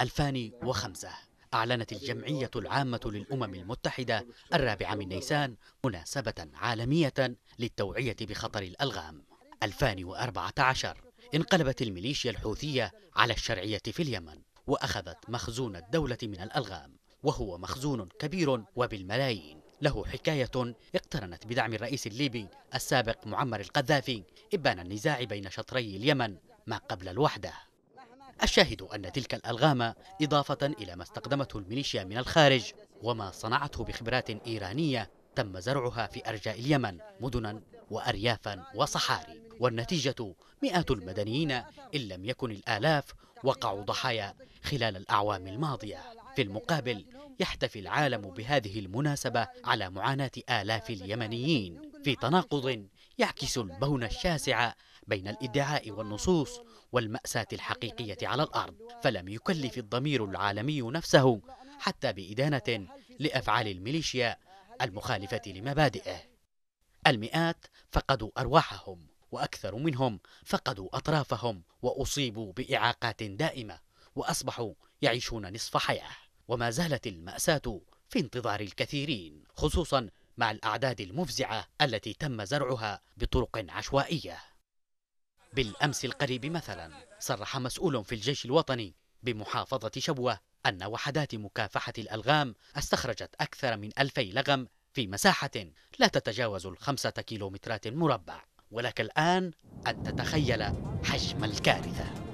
2005 أعلنت الجمعية العامة للأمم المتحدة الرابعة من نيسان مناسبة عالمية للتوعية بخطر الألغام 2014 انقلبت الميليشيا الحوثية على الشرعية في اليمن وأخذت مخزون الدولة من الألغام وهو مخزون كبير وبالملايين له حكاية اقترنت بدعم الرئيس الليبي السابق معمر القذافي إبان النزاع بين شطري اليمن ما قبل الوحدة الشاهد أن تلك الألغام إضافة إلى ما استخدمته الميليشيا من الخارج وما صنعته بخبرات إيرانية تم زرعها في أرجاء اليمن مدنا وأريافا وصحاري والنتيجة مئات المدنيين إن لم يكن الآلاف وقعوا ضحايا خلال الأعوام الماضية في المقابل يحتفي العالم بهذه المناسبة على معاناة آلاف اليمنيين في تناقض يعكس البون الشاسع بين الادعاء والنصوص والمأساة الحقيقية على الأرض فلم يكلف الضمير العالمي نفسه حتى بإدانة لأفعال الميليشيا المخالفة لمبادئه المئات فقدوا أرواحهم وأكثر منهم فقدوا أطرافهم وأصيبوا بإعاقات دائمة وأصبحوا يعيشون نصف حياة وما زالت المأساة في انتظار الكثيرين خصوصا مع الأعداد المفزعة التي تم زرعها بطرق عشوائية بالأمس القريب مثلا صرح مسؤول في الجيش الوطني بمحافظة شبوة أن وحدات مكافحة الألغام استخرجت أكثر من ألفي لغم في مساحة لا تتجاوز الخمسة كيلومترات مربع ولك الآن أن تتخيل حجم الكارثة